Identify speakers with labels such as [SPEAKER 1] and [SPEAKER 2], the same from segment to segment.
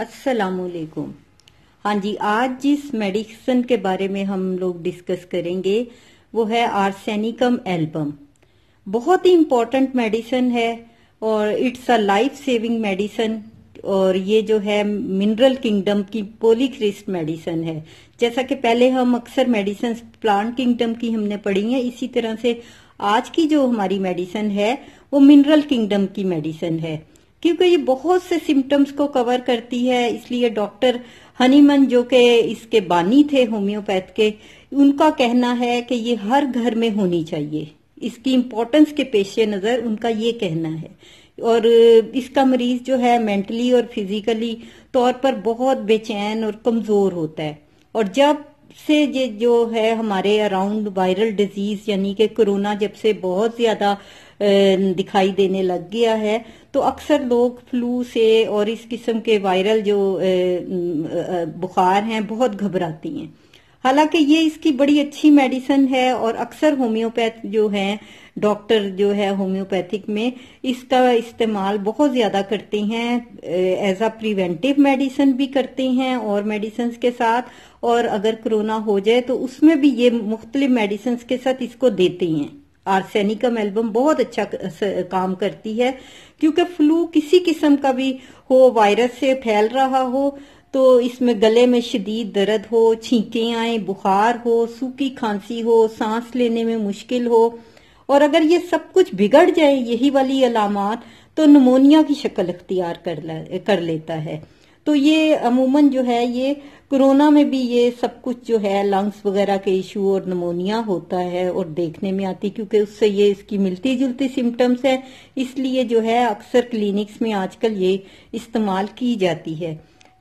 [SPEAKER 1] अस्सलाम वालेकुम हाँ जी आज जिस मेडिसन के बारे में हम लोग डिस्कस करेंगे वो है आर्सेनिकम एल्बम बहुत ही इम्पोर्टेंट मेडिसन है और it's a life saving medicine और ये जो है मिनरल किंगडम की पोलीक्रिस्ट मेडिसन है जैसा कि पहले हम अक्सर मेडिसन प्लांट किंगडम की हमने पढ़ी है इसी तरह से आज की जो हमारी मेडिसन है वो मिनरल किंगडम की मेडिसन है क्योंकि ये बहुत से सिम्टम्स को कवर करती है इसलिए डॉक्टर हनीमन जो के इसके बानी थे होम्योपैथ के उनका कहना है कि ये हर घर में होनी चाहिए इसकी इम्पोर्टेंस के पेश नज़र उनका ये कहना है और इसका मरीज जो है मेंटली और फिजिकली तौर पर बहुत बेचैन और कमज़ोर होता है और जब से ये जो है हमारे अराउंड वायरल डिजीज यानी कि कोरोना जब से बहुत ज़्यादा दिखाई देने लग गया है तो अक्सर लोग फ्लू से और इस किस्म के वायरल जो बुखार हैं बहुत घबराती हैं हालांकि ये इसकी बड़ी अच्छी मेडिसिन है और अक्सर होम्योपैथ जो है डॉक्टर जो है होम्योपैथिक में इसका इस्तेमाल बहुत ज्यादा करते हैं एज अ प्रिवेंटिव मेडिसिन भी करते हैं और मेडिसिन के साथ और अगर कोरोना हो जाए तो उसमें भी ये मुख्तलिफ मेडिसिन के साथ इसको देती हैं आर्सेनिकम एल्बम बहुत अच्छा काम करती है क्योंकि फ्लू किसी किस्म का भी हो वायरस से फैल रहा हो तो इसमें गले में शदीद दर्द हो छींके आए बुखार हो सूखी खांसी हो सांस लेने में मुश्किल हो और अगर ये सब कुछ बिगड़ जाए यही वाली अलामत तो नमोनिया की शक्ल अख्तियार कर, कर लेता है तो ये अमूमन जो है ये कोरोना में भी ये सब कुछ जो है लंग्स वगैरह के इशू और नमोनिया होता है और देखने में आती क्योंकि उससे ये इसकी मिलती जुलती सिम्टम्स है इसलिए जो है अक्सर क्लिनिक्स में आजकल ये इस्तेमाल की जाती है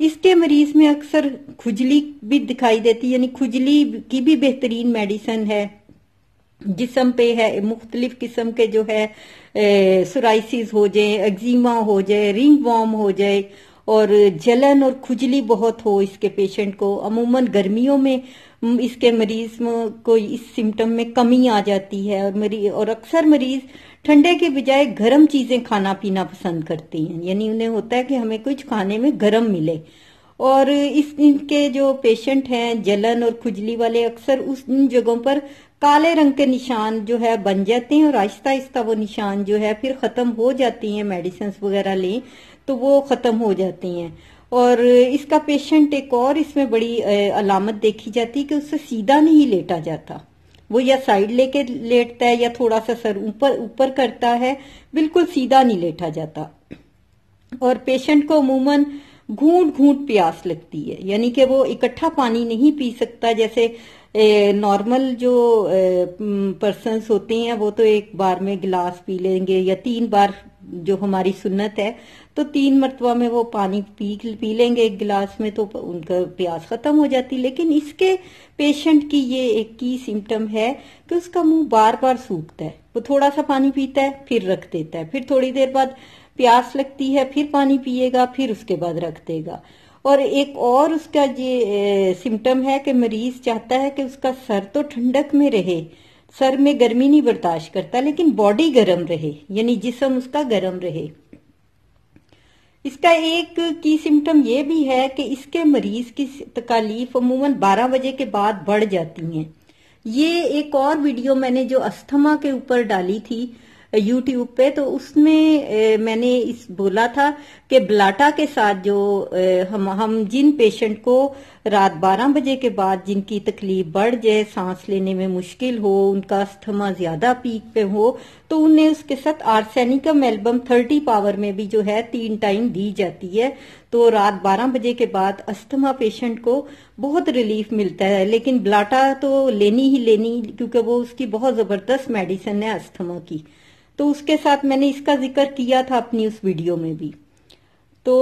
[SPEAKER 1] इसके मरीज में अक्सर खुजली भी दिखाई देती यानी खुजली की भी बेहतरीन मेडिसन है जिसम पे है मुख्तलिफ किस्म के जो है सुराइसिस हो जाए एक्जीमा हो जाए रिंग वॉर्म हो जाए और जलन और खुजली बहुत हो इसके पेशेंट को अमूमन गर्मियों में इसके मरीज को इस सिम्टम में कमी आ जाती है और मरीज और अक्सर मरीज ठंडे के बजाय गर्म चीजें खाना पीना पसंद करती हैं यानी उन्हें होता है कि हमें कुछ खाने में गर्म मिले और इस इनके जो पेशेंट हैं जलन और खुजली वाले अक्सर उस इन जगहों पर काले रंग के निशान जो है बन जाते हैं और आहिस्ता आहिस्ता वो निशान जो है फिर खत्म हो जाती हैं मेडिसिन वगैरह लें तो वो खत्म हो जाती हैं और इसका पेशेंट एक और इसमें बड़ी अलामत देखी जाती है कि उससे सीधा नहीं लेटा जाता वो या साइड लेके लेटता है या थोड़ा सा सर ऊपर ऊपर करता है बिल्कुल सीधा नहीं लेटा जाता और पेशेंट को अमूमन घूट घूट प्यास लगती है यानी कि वो इकट्ठा पानी नहीं पी सकता जैसे नॉर्मल जो पर्सन होते हैं वो तो एक बार में गिलास पी लेंगे या तीन बार जो हमारी सुन्नत है तो तीन मरतबा में वो पानी पी पी लेंगे एक गिलास में तो उनका प्यास खत्म हो जाती लेकिन इसके पेशेंट की ये एक की सिम्टम है कि उसका मुंह बार बार सूखता है वो थोड़ा सा पानी पीता है फिर रख देता है फिर थोड़ी देर बाद प्यास लगती है फिर पानी पिएगा फिर उसके बाद रख देगा और एक और उसका ये सिम्टम है कि मरीज चाहता है कि उसका सर तो ठंडक में रहे सर में गर्मी नहीं बर्दाश्त करता लेकिन बॉडी गर्म रहे यानी जिसम उसका गर्म रहे इसका एक की सिम्टम यह भी है कि इसके मरीज की तकालीफ अमूमन 12 बजे के बाद बढ़ जाती हैं ये एक और वीडियो मैंने जो अस्थमा के ऊपर डाली थी यूट्यूब पे तो उसमें मैंने इस बोला था कि ब्लाटा के साथ जो हम हम जिन पेशेंट को रात 12 बजे के बाद जिनकी तकलीफ बढ़ जाए सांस लेने में मुश्किल हो उनका अस्थमा ज्यादा पीक पे हो तो उन्हें उसके साथ आर्सेनिकम एल्बम 30 पावर में भी जो है तीन टाइम दी जाती है तो रात 12 बजे के बाद अस्थमा पेशेंट को बहुत रिलीफ मिलता है लेकिन ब्लाटा तो लेनी ही लेनी क्योंकि वो उसकी बहुत जबरदस्त मेडिसिन है अस्थमा की तो उसके साथ मैंने इसका जिक्र किया था अपनी उस वीडियो में भी तो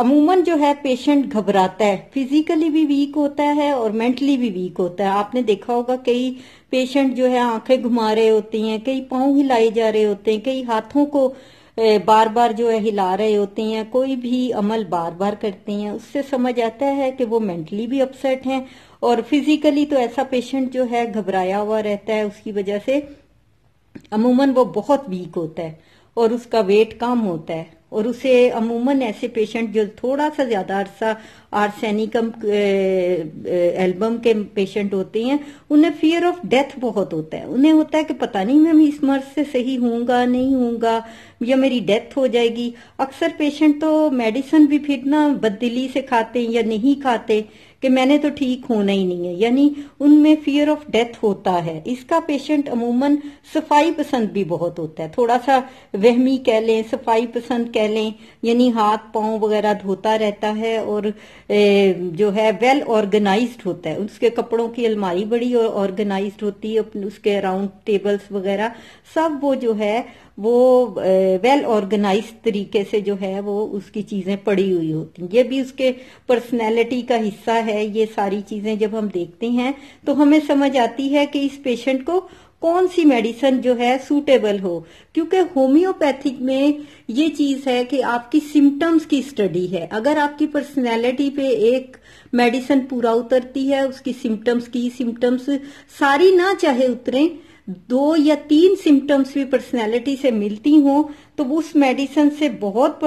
[SPEAKER 1] अमूमन जो है पेशेंट घबराता है फिजिकली भी वीक होता है और मेंटली भी वीक होता है आपने देखा होगा कई पेशेंट जो है आंखें घुमा रहे होते हैं कई पाँव हिलाए जा रहे होते हैं कई हाथों को बार बार जो है हिला रहे होते हैं कोई भी अमल बार बार करते हैं उससे समझ आता है कि वो मेंटली भी अपसेट हैं और फिजिकली तो ऐसा पेशेंट जो है घबराया हुआ रहता है उसकी वजह से अमूमन वो बहुत वीक होता है और उसका वेट कम होता है और उसे अमूमन ऐसे पेशेंट जो थोड़ा सा ज्यादा अरसा आर्सेनिकम एल्बम के पेशेंट होते हैं उन्हें फियर ऑफ डेथ बहुत होता है उन्हें होता है कि पता नहीं मैं इस मर्ज से सही होऊंगा नहीं होऊंगा या मेरी डेथ हो जाएगी अक्सर पेशेंट तो मेडिसिन भी फिर ना बददिली से खाते हैं या नहीं खाते कि मैंने तो ठीक होना ही नहीं है यानी उनमें फियर ऑफ डेथ होता है इसका पेशेंट अमूमन सफाई पसंद भी बहुत होता है थोड़ा सा वहमी कह लें सफाई पसंद कह लें यानी हाथ पांव वगैरह धोता रहता है और जो है वेल ऑर्गेनाइज्ड होता है उसके कपड़ों की अलमारी बड़ी ऑर्गेनाइज्ड होती है उसके अराउंड टेबल्स वगैरह सब वो जो है वो वेल ऑर्गेनाइज तरीके से जो है वो उसकी चीजें पड़ी हुई होती हैं ये भी उसके पर्सनैलिटी का हिस्सा है ये सारी चीजें जब हम देखते हैं तो हमें समझ आती है कि इस पेशेंट को कौन सी मेडिसिन जो है सूटेबल हो क्योंकि होम्योपैथिक में ये चीज है कि आपकी सिम्टम्स की स्टडी है अगर आपकी पर्सनैलिटी पे एक मेडिसिन पूरा उतरती है उसकी सिम्टम्स की सिम्टम्स सारी ना चाहे उतरें दो या तीन सिम्टम्स भी पर्सनैलिटी से मिलती हों तो उस मेडिसन से बहुत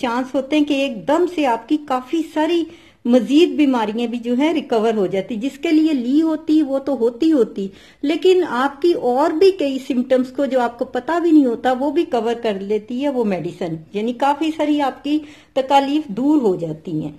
[SPEAKER 1] चांस होते हैं कि एकदम से आपकी काफी सारी मजीद बीमारियां भी जो है रिकवर हो जाती जिसके लिए ली होती वो तो होती होती लेकिन आपकी और भी कई सिम्टम्स को जो आपको पता भी नहीं होता वो भी कवर कर लेती है वो मेडिसन यानी काफी सारी आपकी तकालीफ दूर हो जाती हैं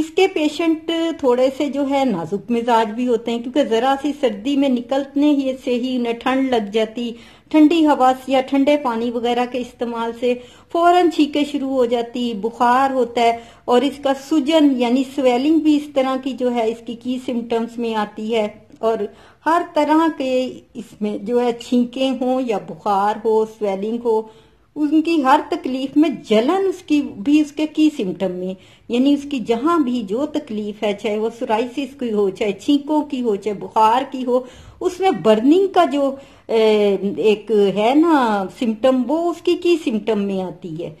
[SPEAKER 1] इसके पेशेंट थोड़े से जो है नाजुक मिजाज भी होते हैं क्योंकि ज़रा सी सर्दी में निकलने ही से ही उन्हें ठंड लग जाती ठंडी हवा या ठंडे पानी वगैरह के इस्तेमाल से फौरन छीके शुरू हो जाती बुखार होता है और इसका सूजन यानी स्वेलिंग भी इस तरह की जो है इसकी की सिम्टम्स में आती है और हर तरह के इसमें जो है छींके हों या बुखार हो स्वेलिंग हो उनकी हर तकलीफ में जलन उसकी भी उसके की सिम्टम में यानी उसकी जहां भी जो तकलीफ है चाहे वो सुराइसिस की हो चाहे छींकों की हो चाहे बुखार की हो उसमें बर्निंग का जो एक है ना सिम्टम वो उसकी की सिम्टम में आती है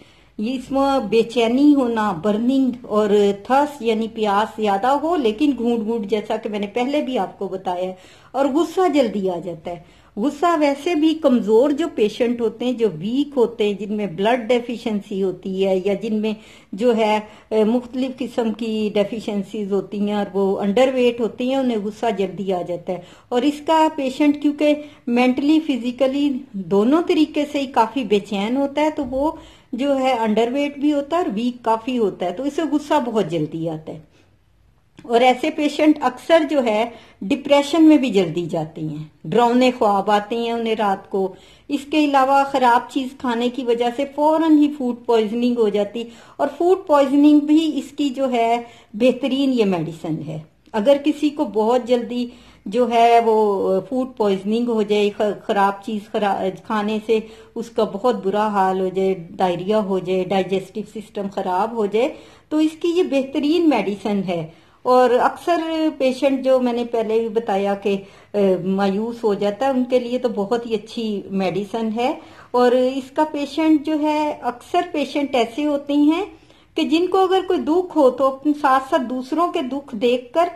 [SPEAKER 1] इसमें बेचैनी होना बर्निंग और थस यानी प्यास ज्यादा हो लेकिन घूट घूट जैसा कि मैंने पहले भी आपको बताया और गुस्सा जल्दी आ जाता है गुस्सा वैसे भी कमज़ोर जो पेशेंट होते हैं जो वीक होते हैं जिनमें ब्लड डेफिशिएंसी होती है या जिनमें जो है मुख्तलिफ़ किस्म की डेफिशिएंसीज होती हैं और वो अंडरवेट होती हैं उन्हें गुस्सा जल्दी आ जाता है और इसका पेशेंट क्योंकि मेंटली फिजिकली दोनों तरीके से ही काफ़ी बेचैन होता है तो वो जो है अंडरवेट भी होता है और वीक काफ़ी होता है तो इसे गुस्सा बहुत जल्दी आता है और ऐसे पेशेंट अक्सर जो है डिप्रेशन में भी जल्दी जाती हैं ड्रोने ख्वाब आते हैं उन्हें रात को इसके अलावा ख़राब चीज़ खाने की वजह से फ़ौरन ही फूड पॉइजनिंग हो जाती और फूड पॉइजनिंग भी इसकी जो है बेहतरीन ये मेडिसन है अगर किसी को बहुत जल्दी जो है वो फूड पॉइजनिंग हो जाए खराब चीज खाने से उसका बहुत बुरा हाल हो जाए डायरिया हो जाए डाइजेस्टिव सिस्टम खराब हो जाए तो इसकी ये बेहतरीन मेडिसन है और अक्सर पेशेंट जो मैंने पहले भी बताया कि मायूस हो जाता है उनके लिए तो बहुत ही अच्छी मेडिसन है और इसका पेशेंट जो है अक्सर पेशेंट ऐसे होते हैं कि जिनको अगर कोई दुख हो तो अपने साथ साथ दूसरों के दुख देखकर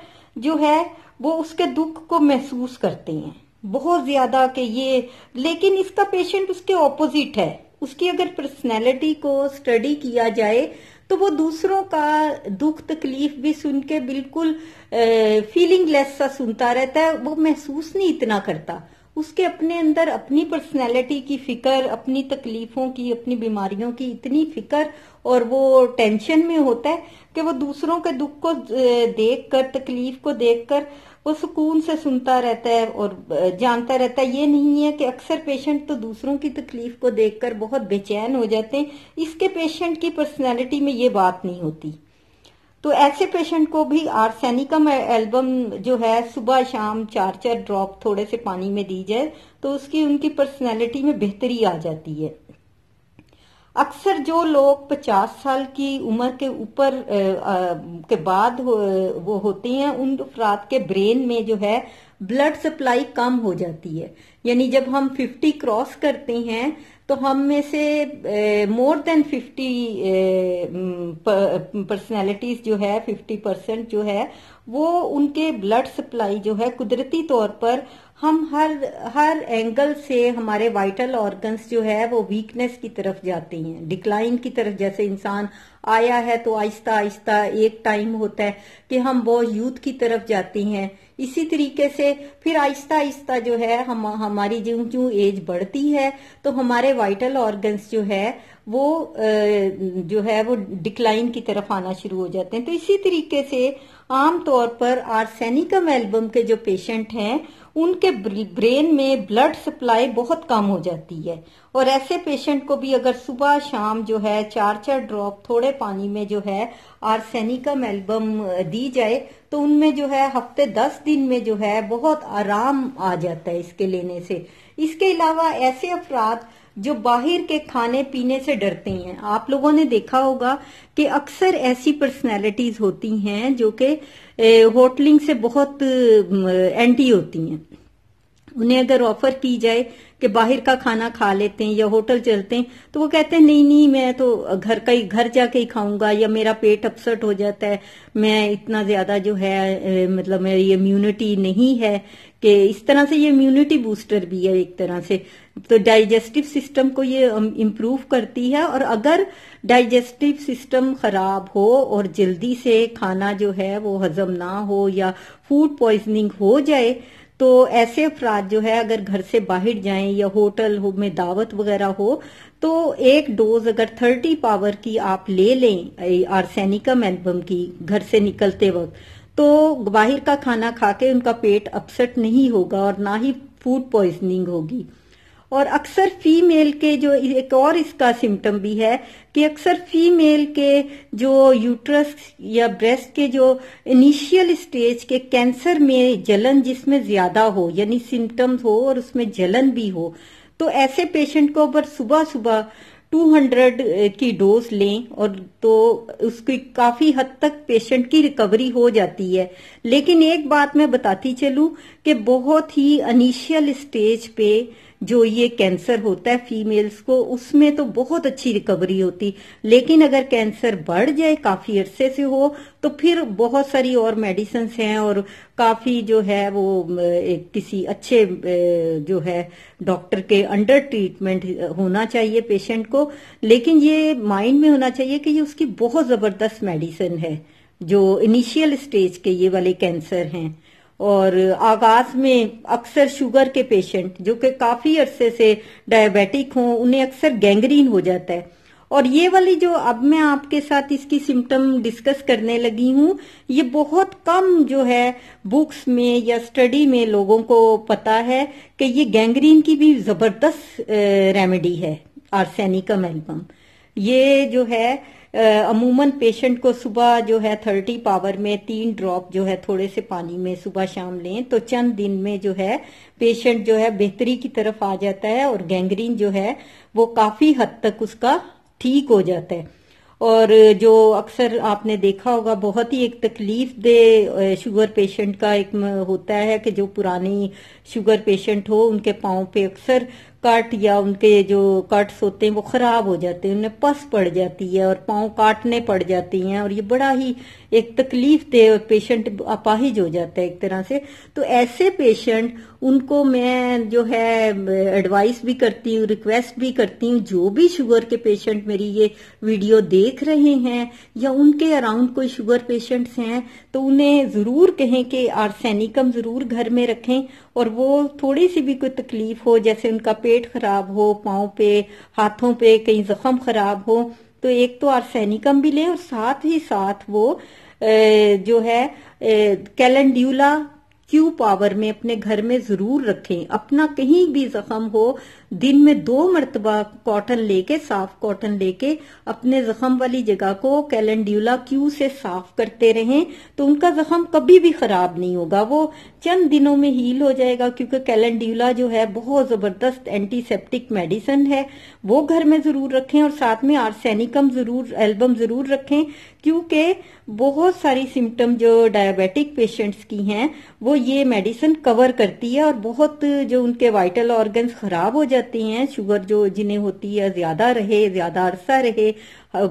[SPEAKER 1] जो है वो उसके दुख को महसूस करते हैं बहुत ज्यादा कि ये लेकिन इसका पेशेंट उसके ऑपोजिट है उसकी अगर पर्सनैलिटी को स्टडी किया जाए तो वो दूसरों का दुख तकलीफ भी सुन के बिल्कुल फीलिंग लेस सा सुनता रहता है वो महसूस नहीं इतना करता उसके अपने अंदर अपनी पर्सनैलिटी की फिक्र अपनी तकलीफों की अपनी बीमारियों की इतनी फिक्र और वो टेंशन में होता है कि वो दूसरों के दुख को देख कर तकलीफ को देख कर वो सुकून से सुनता रहता है और जानता रहता है ये नहीं है कि अक्सर पेशेंट तो दूसरों की तकलीफ को देखकर बहुत बेचैन हो जाते हैं इसके पेशेंट की पर्सनैलिटी में ये बात नहीं होती तो ऐसे पेशेंट को भी आर्सेनिकम एल्बम जो है सुबह शाम चार चार ड्रॉप थोड़े से पानी में दी जाए तो उसकी उनकी पर्सनैलिटी में बेहतरी आ जाती है अक्सर जो लोग 50 साल की उम्र के ऊपर के बाद हो, वो होते हैं उन अफराद के ब्रेन में जो है ब्लड सप्लाई कम हो जाती है यानी जब हम 50 क्रॉस करते हैं तो हम में से मोर देन 50 पर्सनैलिटीज जो है 50 परसेंट जो है वो उनके ब्लड सप्लाई जो है कुदरती तौर पर हम हर हर एंगल से हमारे वाइटल ऑर्गन्स जो है वो वीकनेस की तरफ जाते हैं डिक्लाइन की तरफ जैसे इंसान आया है तो आहिस्ता आहिस्ता एक टाइम होता है कि हम बहुत यूथ की तरफ जाते हैं इसी तरीके से फिर आहिस्ता आहिस्ता जो है हम हमारी ज्यों क्यों एज बढ़ती है तो हमारे वाइटल ऑर्गन्स जो है वो जो है वो डिक्लाइन की तरफ आना शुरू हो जाते हैं तो इसी तरीके से आमतौर पर आर्सेनिकम एल्बम के जो पेशेंट हैं उनके ब्रेन में ब्लड सप्लाई बहुत कम हो जाती है और ऐसे पेशेंट को भी अगर सुबह शाम जो है चार चार ड्रॉप थोड़े पानी में जो है आर्सेनिकम एल्बम दी जाए तो उनमें जो है हफ्ते दस दिन में जो है बहुत आराम आ जाता है इसके लेने से इसके अलावा ऐसे अफराद जो बाहर के खाने पीने से डरती हैं आप लोगों ने देखा होगा कि अक्सर ऐसी पर्सनैलिटीज होती हैं जो कि होटलिंग से बहुत एंटी होती हैं उन्हें अगर ऑफर की जाए कि बाहर का खाना खा लेते हैं या होटल चलते हैं तो वो कहते हैं नहीं नहीं मैं तो घर का ही घर जाके ही खाऊंगा या मेरा पेट अपसेट हो जाता है मैं इतना ज्यादा जो है मतलब मेरी इम्यूनिटी नहीं है कि इस तरह से ये इम्यूनिटी बूस्टर भी है एक तरह से तो डाइजेस्टिव सिस्टम को ये इम्प्रूव um, करती है और अगर डाइजेस्टिव सिस्टम खराब हो और जल्दी से खाना जो है वो हजम ना हो या फूड पॉइजनिंग हो जाए तो ऐसे अफराद जो है अगर घर से बाहर जाएं या होटल हो में दावत वगैरह हो तो एक डोज अगर थर्टी पावर की आप ले लें आर्सेनिकम एल्बम की घर से निकलते वक्त तो बाहर का खाना खाके उनका पेट अपसेट नहीं होगा और ना ही फूड पॉइजनिंग होगी और अक्सर फीमेल के जो एक और इसका सिम्टम भी है कि अक्सर फीमेल के जो यूट्रस या ब्रेस्ट के जो इनिशियल स्टेज के कैंसर में जलन जिसमें ज्यादा हो यानी सिम्टम्स हो और उसमें जलन भी हो तो ऐसे पेशेंट को अगर सुबह सुबह 200 की डोज लें और तो उसकी काफी हद तक पेशेंट की रिकवरी हो जाती है लेकिन एक बात मैं बताती चलूं कि बहुत ही अनिशियल स्टेज पे जो ये कैंसर होता है फीमेल्स को उसमें तो बहुत अच्छी रिकवरी होती लेकिन अगर कैंसर बढ़ जाए काफी अरसे से हो तो फिर बहुत सारी और मेडिसन्स हैं और काफी जो है वो किसी अच्छे जो है डॉक्टर के अंडर ट्रीटमेंट होना चाहिए पेशेंट को लेकिन ये माइंड में होना चाहिए कि ये उसकी बहुत जबरदस्त मेडिसिन है जो इनिशियल स्टेज के ये वाले कैंसर हैं और आगाज में अक्सर शुगर के पेशेंट जो कि काफी अरसे से डायबिटिक हों उन्हें अक्सर गैंग्रीन हो जाता है और ये वाली जो अब मैं आपके साथ इसकी सिम्टम डिस्कस करने लगी हूँ ये बहुत कम जो है बुक्स में या स्टडी में लोगों को पता है कि ये गैंग्रीन की भी जबरदस्त रेमेडी है आर्सेनिकम एल्बम ये जो है अमूमन पेशेंट को सुबह जो है थर्टी पावर में तीन ड्रॉप जो है थोड़े से पानी में सुबह शाम लें तो चंद दिन में जो है पेशेंट जो है बेहतरी की तरफ आ जाता है और गैंग्रीन जो है वो काफी हद तक उसका ठीक हो जाता है और जो अक्सर आपने देखा होगा बहुत ही एक तकलीफ दे शुगर पेशेंट का एक होता है कि जो पुरानी शुगर पेशेंट हो उनके पाओ पे अक्सर कट या उनके जो कट्स होते हैं वो खराब हो जाते हैं उनमें पस पड़ जाती है और पाँव काटने पड़ जाती हैं और ये बड़ा ही एक तकलीफ दे और पेशेंट अपाहिज हो जाता है एक तरह से तो ऐसे पेशेंट उनको मैं जो है एडवाइस भी करती हूँ रिक्वेस्ट भी करती हूँ जो भी शुगर के पेशेंट मेरी ये वीडियो देख रहे हैं या उनके अराउंड कोई शुगर पेशेंट्स हैं तो उन्हें जरूर कहें कि आर्सेनिकम जरूर घर में रखें और वो थोड़ी सी भी कोई तकलीफ हो जैसे उनका पेट पेट खराब हो पाओ पे हाथों पे कहीं जख्म खराब हो तो एक तो आर्सेनिकम भी ले और साथ ही साथ वो जो है कैलेंड्यूला क्यू पावर में अपने घर में जरूर रखें अपना कहीं भी जख्म हो दिन में दो मरतबा कॉटन लेके साफ कॉटन लेके अपने जख्म वाली जगह को कैलेंड्यूला क्यू से साफ करते रहें तो उनका जख्म कभी भी खराब नहीं होगा वो चंद दिनों में हील हो जाएगा क्योंकि कैलेंड्यूला जो है बहुत जबरदस्त एंटीसेप्टिक मेडिसिन है वो घर में जरूर रखें और साथ में आर्सेनिकम जरूर एल्बम जरूर रखें क्योंकि बहुत सारी सिम्टम जो डायबिटिक पेशेंट्स की हैं वो ये मेडिसिन कवर करती है और बहुत जो उनके वाइटल ऑर्गन्स खराब हो जाते हैं शुगर जो जिन्हें होती है ज्यादा रहे ज्यादा अरसा रहे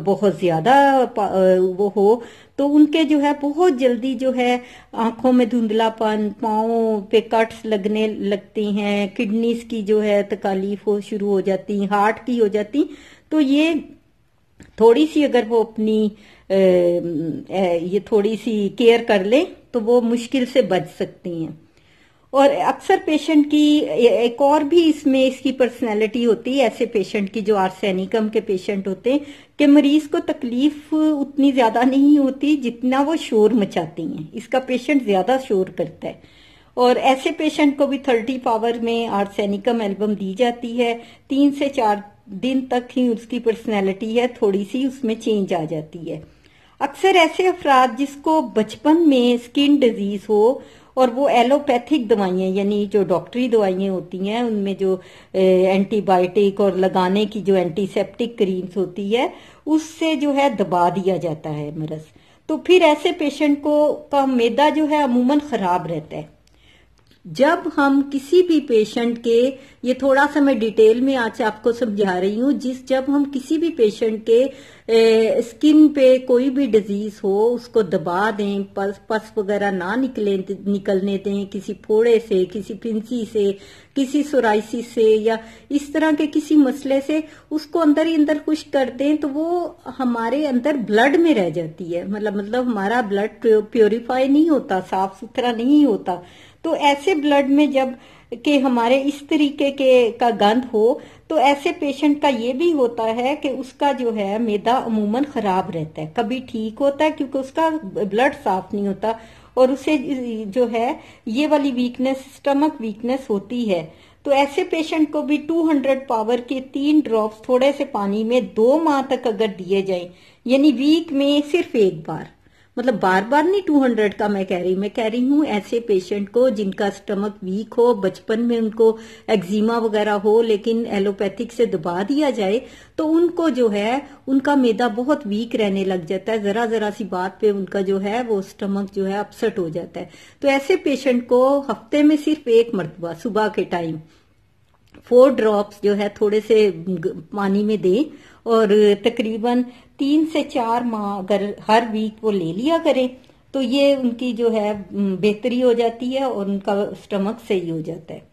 [SPEAKER 1] बहुत ज्यादा वो हो तो उनके जो है बहुत जल्दी जो है आंखों में धुंधलापन पाओ पे कट्स लगने लगते हैं किडनीज की जो है तकालीफ हो शुरू हो जाती हार्ट की हो जाती तो ये थोड़ी सी अगर वो अपनी ये थोड़ी सी केयर कर ले तो वो मुश्किल से बच सकती हैं और अक्सर पेशेंट की एक और भी इसमें इसकी पर्सनैलिटी होती है ऐसे पेशेंट की जो आर्सेनिकम के पेशेंट होते हैं कि मरीज को तकलीफ उतनी ज्यादा नहीं होती जितना वो शोर मचाती हैं इसका पेशेंट ज्यादा शोर करता है और ऐसे पेशेंट को भी थर्टी पावर में आर्सेनिकम एल्बम दी जाती है तीन से चार दिन तक ही उसकी पर्सनैलिटी है थोड़ी सी उसमें चेंज आ जाती है अक्सर ऐसे अफराद जिसको बचपन में स्किन डिजीज हो और वो एलोपैथिक दवाइयां यानी जो डॉक्टरी दवाइयां होती हैं उनमें जो एंटीबायोटिक और लगाने की जो एंटीसेप्टिक क्रीम्स होती है उससे जो है दबा दिया जाता है मरस तो फिर ऐसे पेशेंट को का मैदा जो है अमूमन खराब रहता है जब हम किसी भी पेशेंट के ये थोड़ा सा मैं डिटेल में आज आपको समझा रही हूँ जिस जब हम किसी भी पेशेंट के स्किन पे कोई भी डिजीज हो उसको दबा दें पस पस वगैरह ना निकले निकलने दें किसी फोड़े से किसी पिंसी से किसी सोराइसी से या इस तरह के किसी मसले से उसको अंदर ही अंदर खुश कर दें तो वो हमारे अंदर ब्लड में रह जाती है मतलब मतलब हमारा ब्लड प्योरीफाई नहीं होता साफ सुथरा नहीं होता तो ऐसे ब्लड में जब के हमारे इस तरीके के का गंध हो तो ऐसे पेशेंट का ये भी होता है कि उसका जो है मैदा अमूमन खराब रहता है कभी ठीक होता है क्योंकि उसका ब्लड साफ नहीं होता और उसे जो है ये वाली वीकनेस स्टमक वीकनेस होती है तो ऐसे पेशेंट को भी 200 पावर के तीन ड्रॉप्स थोड़े से पानी में दो माह तक अगर दिए जाएं यानी वीक में सिर्फ एक बार मतलब बार बार नहीं टू हंड्रेड का मैं कह रही मैं कह रही हूँ ऐसे पेशेंट को जिनका स्टमक वीक हो बचपन में उनको एक्जिमा वगैरह हो लेकिन एलोपैथिक से दबा दिया जाए तो उनको जो है उनका मेदा बहुत वीक रहने लग जाता है जरा जरा सी बात पे उनका जो है वो स्टमक जो है अपसेट हो जाता है तो ऐसे पेशेंट को हफ्ते में सिर्फ एक मरतबा सुबह के टाइम फोर ड्रॉप्स जो है थोड़े से पानी में दें और तकरीबन तीन से चार माह अगर हर वीक वो ले लिया करें तो ये उनकी जो है बेहतरी हो जाती है और उनका स्टमक सही हो जाता है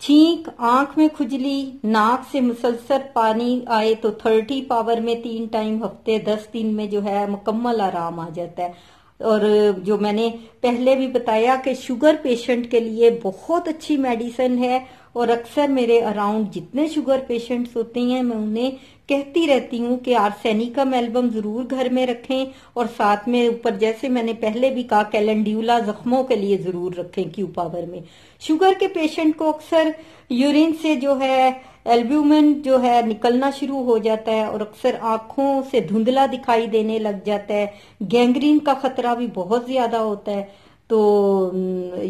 [SPEAKER 1] छींक आंख में खुजली नाक से मुसलसल पानी आए तो थर्टी पावर में तीन टाइम हफ्ते दस दिन में जो है मुकम्मल आराम आ जाता है और जो मैंने पहले भी बताया कि शुगर पेशेंट के लिए बहुत अच्छी मेडिसिन है और अक्सर मेरे अराउंड जितने शुगर पेशेंट्स होते हैं मैं उन्हें कहती रहती हूँ कि आर्सेनिकम एल्बम जरूर घर में रखें और साथ में ऊपर जैसे मैंने पहले भी कहा कैलेंड्यूला जख्मों के लिए जरूर रखें क्यू पावर में शुगर के पेशेंट को अक्सर यूरिन से जो है एल्ब्यूमिन जो है निकलना शुरू हो जाता है और अक्सर आंखों से धुंधला दिखाई देने लग जाता है गैंग्रीन का खतरा भी बहुत ज्यादा होता है तो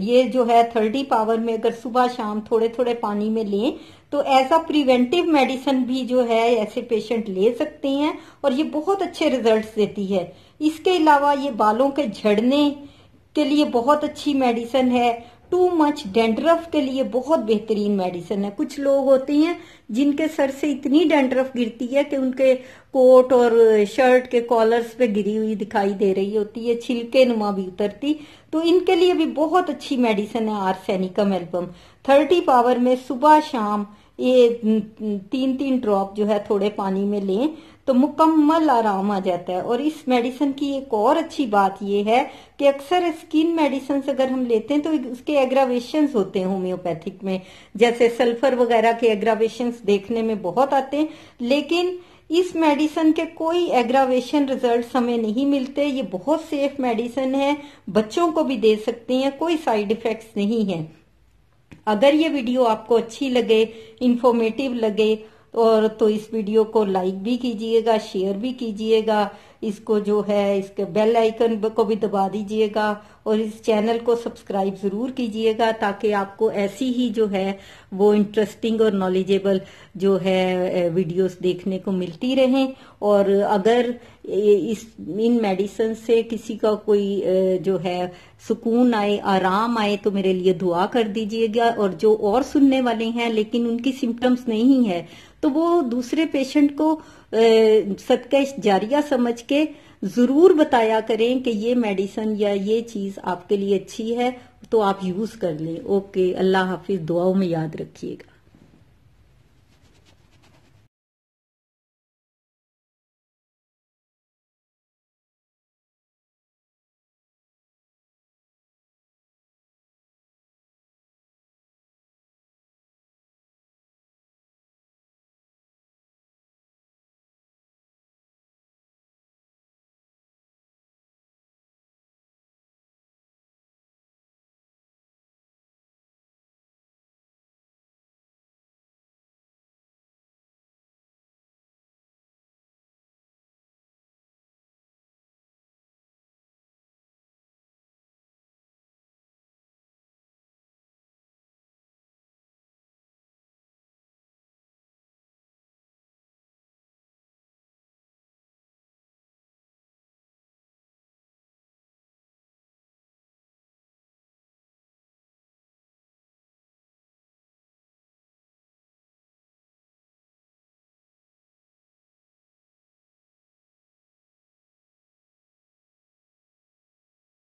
[SPEAKER 1] ये जो है थर्टी पावर में अगर सुबह शाम थोड़े थोड़े पानी में लें तो ऐसा प्रिवेंटिव मेडिसिन भी जो है ऐसे पेशेंट ले सकते हैं और ये बहुत अच्छे रिजल्ट्स देती है इसके अलावा ये बालों के झड़ने के लिए बहुत अच्छी मेडिसिन है टू मच डेंड्रफ के लिए बहुत बेहतरीन मेडिसिन है कुछ लोग होते हैं जिनके सर से इतनी डेंड्रफ गिरती है कि उनके कोट और शर्ट के कॉलर्स पे गिरी हुई दिखाई दे रही होती है छिलके नुमा भी उतरती तो इनके लिए भी बहुत अच्छी मेडिसिन है आर्सेनिकम एल्बम थर्टी पावर में सुबह शाम ये तीन तीन ड्रॉप जो है थोड़े पानी में लें तो मुकम्मल आराम आ जाता है और इस मेडिसिन की एक और अच्छी बात यह है कि अक्सर स्किन मेडिसिन अगर हम लेते हैं तो उसके एग्रावेशन होते हैं होम्योपैथिक में जैसे सल्फर वगैरह के एग्रावेशन देखने में बहुत आते हैं लेकिन इस मेडिसन के कोई एग्रावेशन रिजल्ट हमें नहीं मिलते ये बहुत सेफ मेडिसन है बच्चों को भी दे सकते हैं कोई साइड इफेक्ट नहीं है अगर ये वीडियो आपको अच्छी लगे इन्फॉर्मेटिव लगे और तो इस वीडियो को लाइक भी कीजिएगा शेयर भी कीजिएगा इसको जो है इसके बेल आइकन को भी दबा दीजिएगा और इस चैनल को सब्सक्राइब ज़रूर कीजिएगा ताकि आपको ऐसी ही जो है वो इंटरेस्टिंग और नॉलेजेबल जो है वीडियोस देखने को मिलती रहें और अगर इस इन मेडिसन से किसी का कोई जो है सुकून आए आराम आए तो मेरे लिए दुआ कर दीजिएगा और जो और सुनने वाले हैं लेकिन उनकी सिम्टम्स नहीं है तो वो दूसरे पेशेंट को सदका जारिया समझ के ज़रूर बताया करें कि ये मेडिसन या ये चीज़ आपके लिए अच्छी है तो आप यूज़ कर लें ओके अल्लाह हाफिज़ दुआओं में याद रखिएगा